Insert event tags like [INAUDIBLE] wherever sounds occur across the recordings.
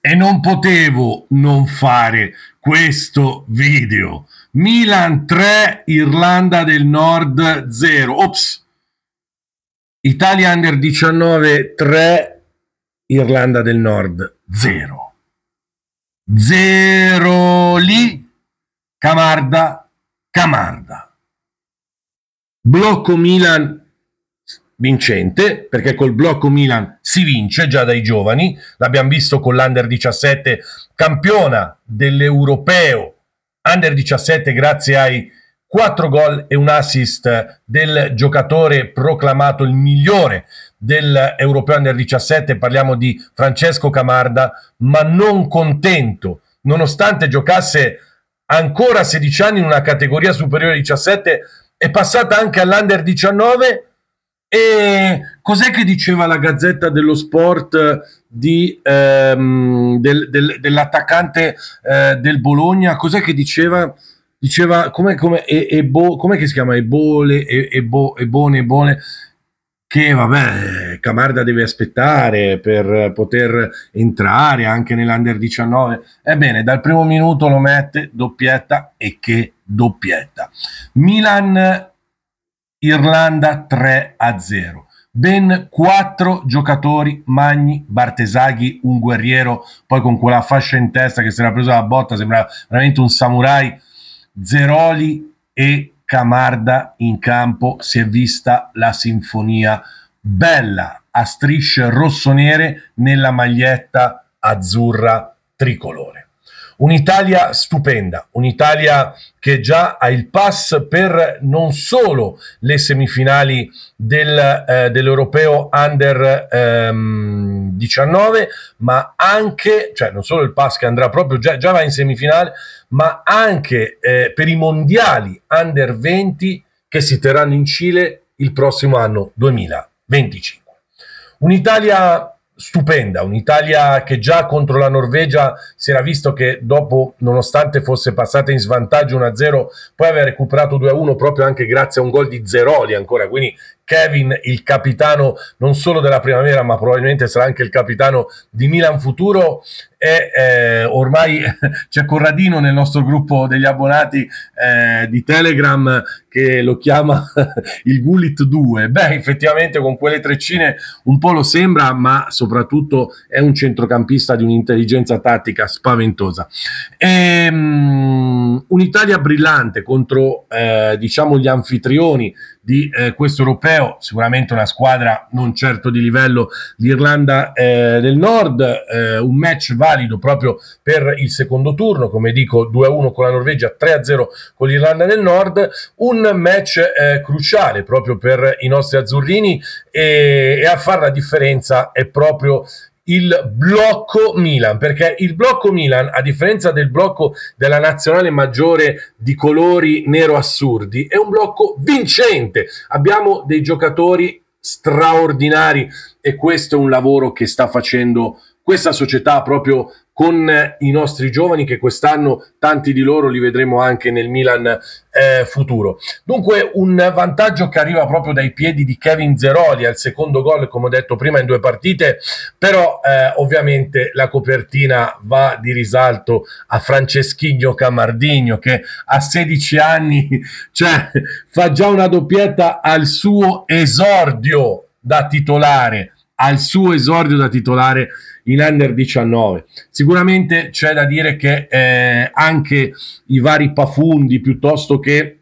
e non potevo non fare questo video. Milan 3, Irlanda del Nord 0. Ops. Italia Under 19 3, Irlanda del Nord 0. 0 lì, Camarda, Camarda. Blocco Milan vincente, perché col blocco Milan si vince già dai giovani, l'abbiamo visto con l'Under 17 campiona dell'Europeo, Under 17 grazie ai 4 gol e un assist del giocatore proclamato il migliore dell'Europeo Under 17, parliamo di Francesco Camarda, ma non contento, nonostante giocasse ancora 16 anni in una categoria superiore 17, è passata anche all'Under 19 e cos'è che diceva la Gazzetta dello Sport di, ehm, del, del, dell'attaccante eh, del Bologna? Cos'è che diceva? Diceva come, come, e, e bo, com'è si chiama? Ebole, e, e, bo, e bone, e bone che vabbè, Camarda deve aspettare per poter entrare anche nell'Under 19. Ebbene, dal primo minuto lo mette doppietta e che doppietta. Milan Irlanda 3 a 0. Ben quattro giocatori, Magni, Bartesaghi, un guerriero, poi con quella fascia in testa che si era presa la botta, sembrava veramente un samurai, Zeroli e Camarda in campo, si è vista la sinfonia bella a strisce rossonere nella maglietta azzurra tricolore. Un'Italia stupenda, un'Italia che già ha il pass per non solo le semifinali del, eh, dell'Europeo Under ehm, 19, ma anche, cioè non solo il pass che andrà proprio, già, già va in semifinale, ma anche eh, per i mondiali Under 20 che si terranno in Cile il prossimo anno 2025. Un'Italia stupenda, un'Italia che già contro la Norvegia si era visto che dopo, nonostante fosse passata in svantaggio 1-0, poi aveva recuperato 2-1 proprio anche grazie a un gol di Zeroli ancora, quindi Kevin, il capitano non solo della primavera, ma probabilmente sarà anche il capitano di Milan Futuro. E eh, ormai [LAUGHS] c'è Corradino nel nostro gruppo degli abbonati eh, di Telegram che lo chiama [LAUGHS] il Gullit 2. Beh, effettivamente con quelle treccine un po' lo sembra, ma soprattutto è un centrocampista di un'intelligenza tattica spaventosa. Ehm un'Italia brillante contro eh, diciamo gli anfitrioni di eh, questo europeo, sicuramente una squadra non certo di livello l'Irlanda eh, del Nord, eh, un match valido proprio per il secondo turno, come dico 2-1 con la Norvegia, 3-0 con l'Irlanda del Nord, un match eh, cruciale proprio per i nostri azzurrini e, e a far la differenza è proprio il blocco Milan, perché il blocco Milan, a differenza del blocco della nazionale maggiore di colori nero assurdi, è un blocco vincente. Abbiamo dei giocatori straordinari e questo è un lavoro che sta facendo questa società proprio con eh, i nostri giovani che quest'anno tanti di loro li vedremo anche nel Milan eh, futuro. Dunque un vantaggio che arriva proprio dai piedi di Kevin Zeroli al secondo gol, come ho detto prima, in due partite, però eh, ovviamente la copertina va di risalto a Franceschino Camardigno che a 16 anni [LAUGHS] cioè, fa già una doppietta al suo esordio da titolare, al suo esordio da titolare in under 19. Sicuramente c'è da dire che eh, anche i vari Pafundi piuttosto che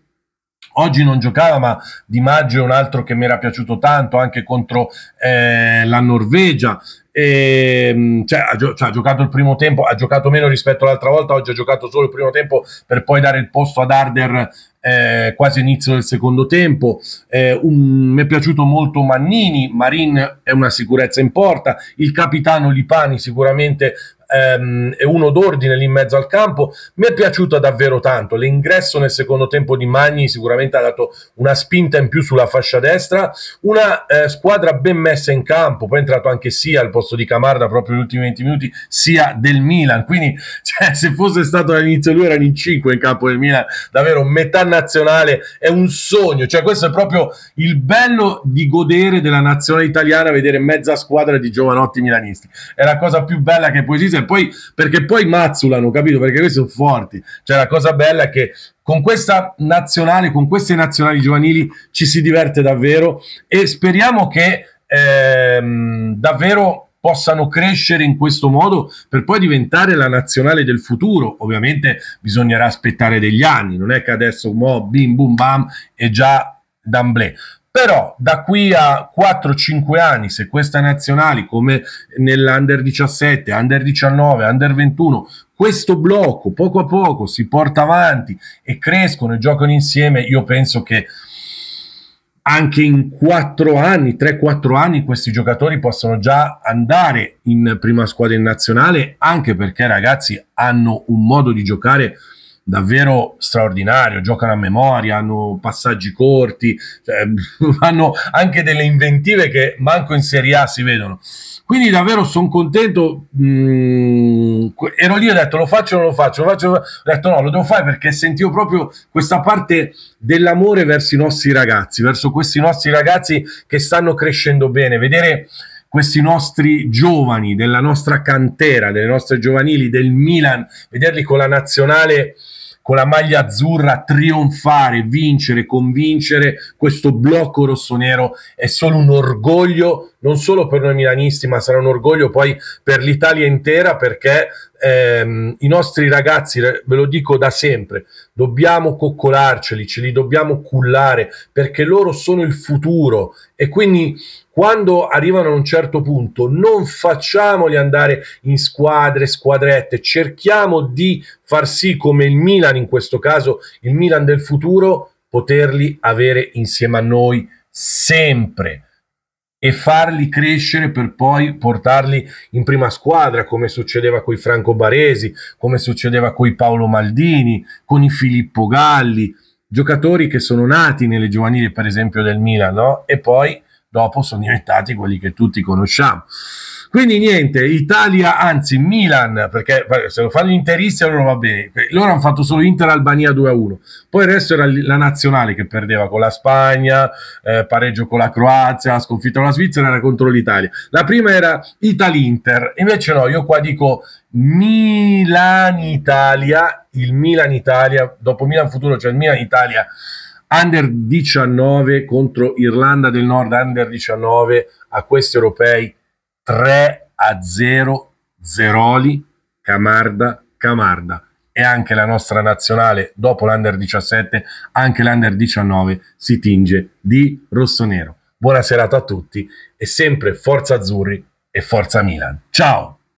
oggi non giocava, ma Di Maggio è un altro che mi era piaciuto tanto anche contro eh, la Norvegia. E, ehm, cioè, ha, gio- cioè, ha, giocato il primo tempo, ha giocato meno rispetto all'altra volta. Oggi ha giocato solo il primo tempo per poi dare il posto ad Arder eh, quasi inizio del secondo tempo. Eh, un, mi è piaciuto molto Mannini. Marin è una sicurezza in porta. Il capitano Lipani, sicuramente ehm, e uno d'ordine lì in mezzo al campo. Mi è piaciuta davvero tanto. L'ingresso nel secondo tempo di Magni sicuramente ha dato una spinta in più sulla fascia destra. Una eh, squadra ben messa in campo. Poi è entrato anche Sia al posto di Camarda proprio negli ultimi 20 minuti, sia del Milan. Quindi [LAUGHS] cioè, se fosse stato all'inizio lui erano in 5 in campo del Milan, davvero metà nazionale è un sogno. Cioè, questo è proprio il bello di godere della nazionale italiana, vedere mezza squadra di giovanotti milanisti. È la cosa più bella che può esistere difficile, cioè, poi, perché poi mazzulano, capito? Perché questi sono forti. Cioè, la cosa bella è che con questa nazionale, con queste nazionali giovanili ci si diverte davvero e speriamo che ehm, davvero possano crescere in questo modo per poi diventare la nazionale del futuro. Ovviamente bisognerà aspettare degli anni, non è che adesso mo, bim bum bam e già d'amblè però da qui a 4-5 anni se questa nazionale come nell'under 17, under 19, under 21 questo blocco poco a poco si porta avanti e crescono e giocano insieme io penso che anche in 4 anni, 3-4 anni questi giocatori possono già andare in prima squadra in nazionale anche perché ragazzi hanno un modo di giocare davvero straordinario, giocano a memoria, hanno passaggi corti, cioè, [LAUGHS] hanno anche delle inventive che manco in Serie A si vedono. Quindi davvero sono contento, mh, mm, ero lì e ho detto lo faccio o non lo faccio, lo faccio, ho detto no, lo devo fare perché sentivo proprio questa parte dell'amore verso i nostri ragazzi, verso questi nostri ragazzi che stanno crescendo bene, vedere questi nostri giovani della nostra cantera, delle nostre giovanili del Milan, vederli con la nazionale con la maglia azzurra trionfare, vincere, convincere questo blocco rossonero è solo un orgoglio, non solo per noi milanisti, ma sarà un orgoglio poi per l'Italia intera perché ehm, i nostri ragazzi, ve lo dico da sempre, dobbiamo coccolarceli, ce li dobbiamo cullare perché loro sono il futuro e quindi quando arrivano a un certo punto non facciamoli andare in squadre, squadrette, cerchiamo di far sì come il Milan, in questo caso il Milan del futuro, poterli avere insieme a noi sempre e farli crescere per poi portarli in prima squadra, come succedeva con i Franco Baresi, come succedeva con i Paolo Maldini, con i Filippo Galli, giocatori che sono nati nelle giovanili, per esempio, del Milan, no? E poi dopo sono diventati quelli che tutti conosciamo. Quindi niente, Italia, anzi Milan, perché se lo fanno gli interisti allora va bene. Loro hanno fatto solo Inter-Albania 2-1, poi il resto era la nazionale che perdeva con la Spagna, eh, pareggio con la Croazia, sconfitta con la Svizzera, era contro l'Italia. La prima era Italia-Inter, invece no, io qua dico Milan-Italia, il Milan-Italia, dopo Milan Futuro c'è cioè il Milan-Italia under 19 contro Irlanda del Nord, under 19 a questi europei 3 a 0, Zeroli, Camarda, Camarda e anche la nostra nazionale dopo l'under 17, anche l'under 19 si tinge di rosso-nero. Buona serata a tutti e sempre Forza Azzurri e Forza Milan. Ciao!